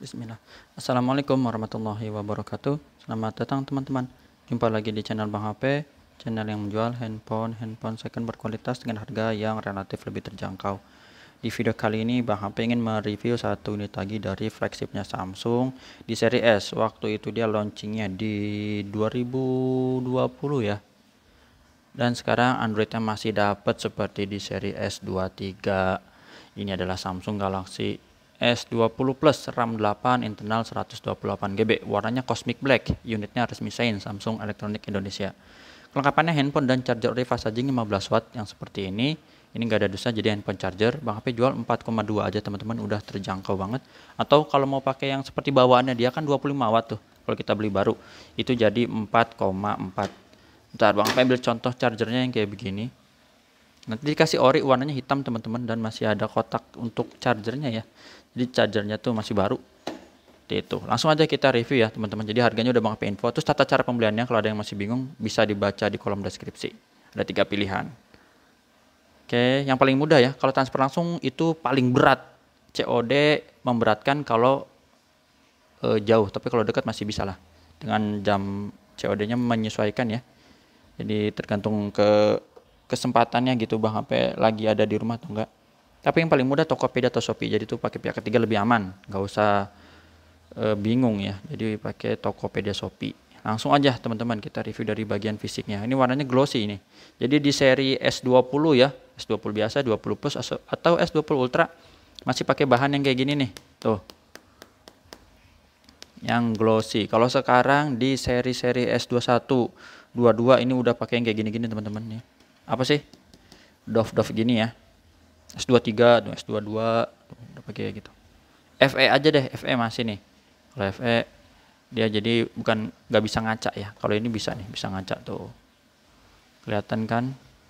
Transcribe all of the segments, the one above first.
Bismillah Assalamualaikum warahmatullahi wabarakatuh Selamat datang teman-teman Jumpa lagi di channel Bang HP Channel yang menjual handphone-handphone second berkualitas dengan harga yang relatif lebih terjangkau Di video kali ini Bang HP ingin mereview satu unit lagi dari flagshipnya Samsung Di seri S Waktu itu dia launchingnya di 2020 ya dan sekarang Androidnya masih dapat seperti di seri S23 ini adalah Samsung Galaxy S20 Plus RAM 8 internal 128GB warnanya Cosmic Black unitnya resmi Sain Samsung Electronic Indonesia kelengkapannya handphone dan charger Riva charging 15 watt yang seperti ini ini nggak ada dosa jadi handphone charger Bang HP jual 4,2 aja teman-teman udah terjangkau banget atau kalau mau pakai yang seperti bawaannya dia kan 25 watt tuh kalau kita beli baru itu jadi 4,4 ntar Bang HP ambil contoh chargernya yang kayak begini nanti dikasih ori warnanya hitam teman-teman dan masih ada kotak untuk chargernya ya jadi chargernya tuh masih baru seperti itu langsung aja kita review ya teman-teman jadi harganya udah banget info terus tata cara pembeliannya kalau ada yang masih bingung bisa dibaca di kolom deskripsi ada tiga pilihan oke yang paling mudah ya kalau transfer langsung itu paling berat COD memberatkan kalau e, jauh tapi kalau dekat masih bisa lah dengan jam COD-nya menyesuaikan ya jadi tergantung ke kesempatannya gitu bang HP lagi ada di rumah atau enggak tapi yang paling mudah Tokopedia atau Shopee jadi tuh pakai pihak ketiga lebih aman nggak usah e, bingung ya jadi pakai Tokopedia Shopee langsung aja teman-teman kita review dari bagian fisiknya ini warnanya glossy ini jadi di seri S20 ya S20 biasa 20 plus atau S20 Ultra masih pakai bahan yang kayak gini nih tuh yang glossy kalau sekarang di seri-seri S21 22 ini udah pakai yang kayak gini-gini teman-teman ya apa sih dof dof gini ya S23 S22 udah pakai gitu FE aja deh FE masih nih kalau FE dia jadi bukan nggak bisa ngaca ya kalau ini bisa nih bisa ngaca tuh kelihatan kan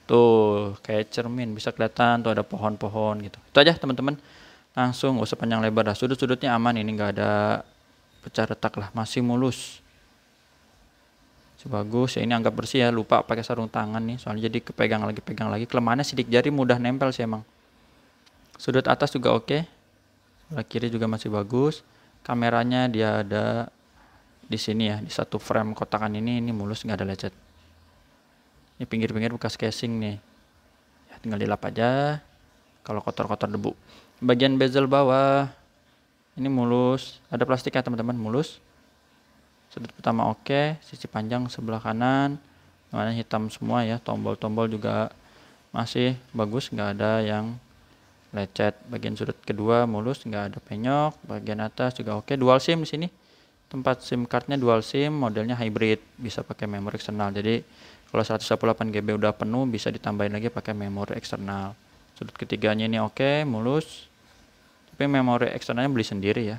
tuh kayak cermin bisa kelihatan tuh ada pohon-pohon gitu itu aja teman-teman langsung gak usah panjang lebar dah sudut-sudutnya aman ini nggak ada pecah retak lah masih mulus Bagus ya ini anggap bersih ya lupa pakai sarung tangan nih soalnya jadi kepegang lagi pegang lagi kelemahannya sidik jari mudah nempel sih emang sudut atas juga oke sebelah kiri juga masih bagus kameranya dia ada di sini ya di satu frame kotakan ini ini mulus nggak ada lecet ini pinggir-pinggir bekas casing nih ya, tinggal dilap aja kalau kotor-kotor debu bagian bezel bawah ini mulus ada plastiknya teman-teman mulus sudut pertama oke okay, sisi panjang sebelah kanan warna hitam semua ya tombol-tombol juga masih bagus nggak ada yang lecet bagian sudut kedua mulus nggak ada penyok bagian atas juga oke okay. dual sim di sini tempat sim cardnya dual sim modelnya hybrid bisa pakai memori eksternal jadi kalau 128 GB udah penuh bisa ditambahin lagi pakai memori eksternal sudut ketiganya ini oke okay, mulus tapi memori eksternalnya beli sendiri ya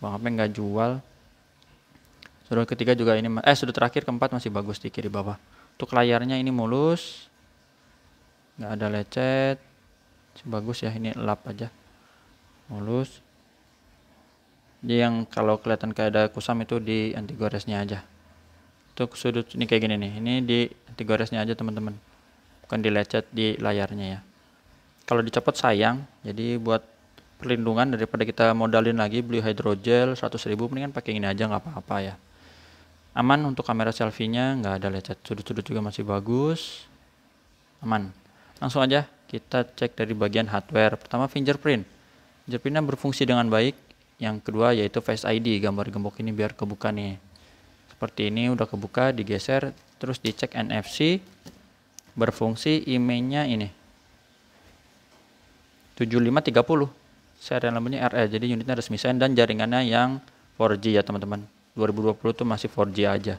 bang apa nggak jual sudut ketiga juga ini eh sudut terakhir keempat masih bagus di kiri bawah untuk layarnya ini mulus nggak ada lecet bagus ya ini lap aja mulus jadi yang kalau kelihatan kayak ada kusam itu di anti goresnya aja untuk sudut ini kayak gini nih ini di anti goresnya aja teman-teman bukan di lecet di layarnya ya kalau dicopot sayang jadi buat perlindungan daripada kita modalin lagi beli hydrogel 100.000 ribu mendingan pakai ini aja nggak apa-apa ya aman untuk kamera selfie-nya nggak ada lecet sudut-sudut juga masih bagus aman langsung aja kita cek dari bagian hardware pertama fingerprint fingerprintnya berfungsi dengan baik yang kedua yaitu face ID gambar gembok ini biar kebuka nih seperti ini udah kebuka digeser terus dicek NFC berfungsi IMEI-nya ini 7530 serial namanya RL jadi unitnya resmi send dan jaringannya yang 4G ya teman-teman 2020 tuh masih 4G aja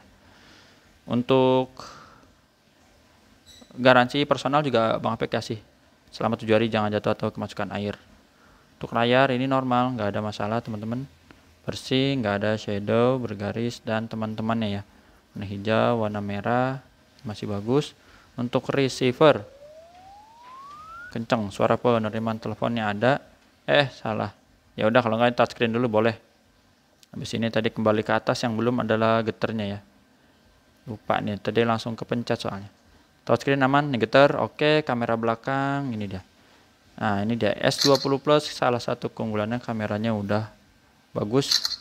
untuk garansi personal juga Bang Apek kasih selama 7 hari jangan jatuh atau kemasukan air untuk layar ini normal nggak ada masalah teman-teman bersih nggak ada shadow bergaris dan teman-temannya ya warna hijau warna merah masih bagus untuk receiver kenceng suara penerimaan teleponnya ada eh salah ya udah kalau nggak touchscreen dulu boleh habis ini tadi kembali ke atas yang belum adalah geternya ya lupa nih tadi langsung kepencet soalnya screen aman nih geter oke kamera belakang ini dia nah ini dia S20 plus salah satu keunggulannya kameranya udah bagus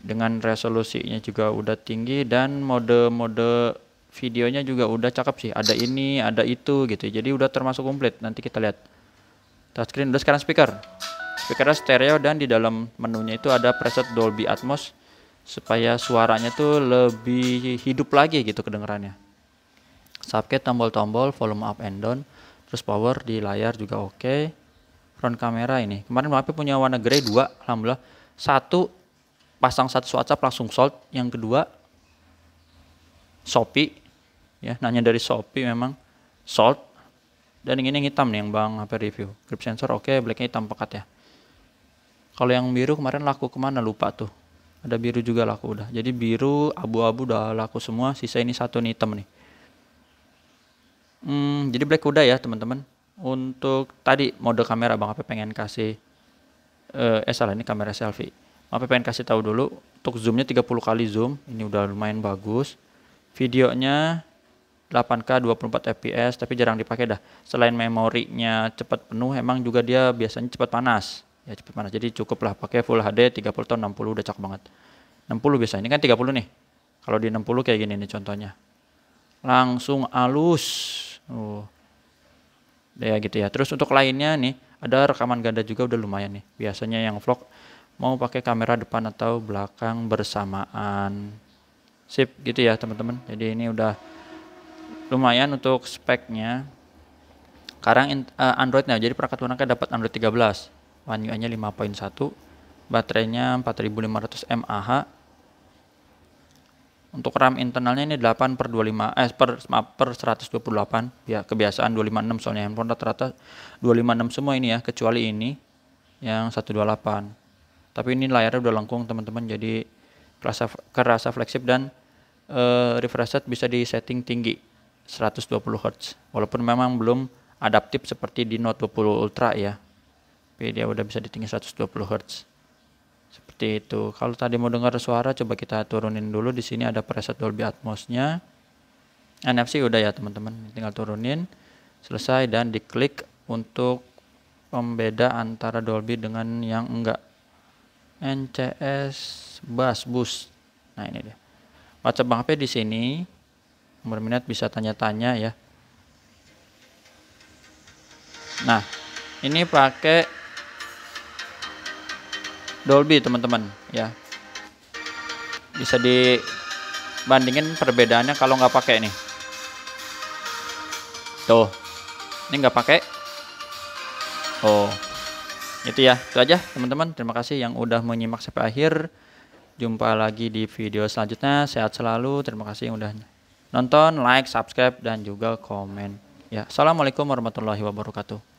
dengan resolusinya juga udah tinggi dan mode-mode videonya juga udah cakep sih ada ini ada itu gitu jadi udah termasuk komplit nanti kita lihat touchscreen udah sekarang speaker speakernya stereo dan di dalam menunya itu ada preset Dolby Atmos supaya suaranya tuh lebih hidup lagi gitu kedengarannya subcat tombol-tombol volume up and down terus power di layar juga oke okay. front kamera ini kemarin HP punya warna grey dua alhamdulillah satu pasang satu WhatsApp langsung sold yang kedua Shopee ya nanya dari Shopee memang sold dan ini yang hitam nih yang bang HP review grip sensor oke okay, blacknya hitam pekat ya kalau yang biru kemarin laku kemana lupa tuh. Ada biru juga laku udah. Jadi biru, abu-abu udah laku semua. Sisa ini satu nih hitam nih. Hmm, jadi black udah ya teman-teman. Untuk tadi mode kamera Bang apa pengen kasih eh, eh salah ini kamera selfie. Apa pengen kasih tahu dulu untuk zoomnya 30 kali zoom. Ini udah lumayan bagus. Videonya 8K 24 fps tapi jarang dipakai dah. Selain memorinya cepat penuh, emang juga dia biasanya cepat panas ya cepat panas jadi cukuplah pakai full HD 30 atau 60 udah cakep banget 60 biasa ini kan 30 nih kalau di 60 kayak gini nih contohnya langsung halus Oh. ya gitu ya terus untuk lainnya nih ada rekaman ganda juga udah lumayan nih biasanya yang vlog mau pakai kamera depan atau belakang bersamaan sip gitu ya teman-teman jadi ini udah lumayan untuk speknya sekarang uh, eh, Android nya jadi perangkat lunaknya dapat Android 13 One UI-nya 5.1, baterainya 4500 mAh. Untuk RAM internalnya ini 8 per 25 eh per maaf, per 128. Ya, kebiasaan 256 soalnya handphone rata-rata 256 semua ini ya, kecuali ini yang 128. Tapi ini layarnya udah lengkung teman-teman jadi kerasa kerasa flagship dan uh, refresh rate bisa di setting tinggi 120 Hz walaupun memang belum adaptif seperti di Note 20 Ultra ya tapi dia udah bisa di tinggi 120 Hz seperti itu kalau tadi mau dengar suara coba kita turunin dulu di sini ada preset Dolby Atmos-nya NFC udah ya teman-teman tinggal turunin selesai dan diklik untuk pembeda antara Dolby dengan yang enggak NCS Bass Boost. nah ini dia WhatsApp Bang HP di sini berminat bisa tanya-tanya ya nah ini pakai Dolby teman-teman ya bisa dibandingin perbedaannya kalau nggak pakai nih tuh ini nggak pakai oh itu ya itu aja teman-teman terima kasih yang udah menyimak sampai akhir jumpa lagi di video selanjutnya sehat selalu terima kasih yang udah nonton like subscribe dan juga komen ya assalamualaikum warahmatullahi wabarakatuh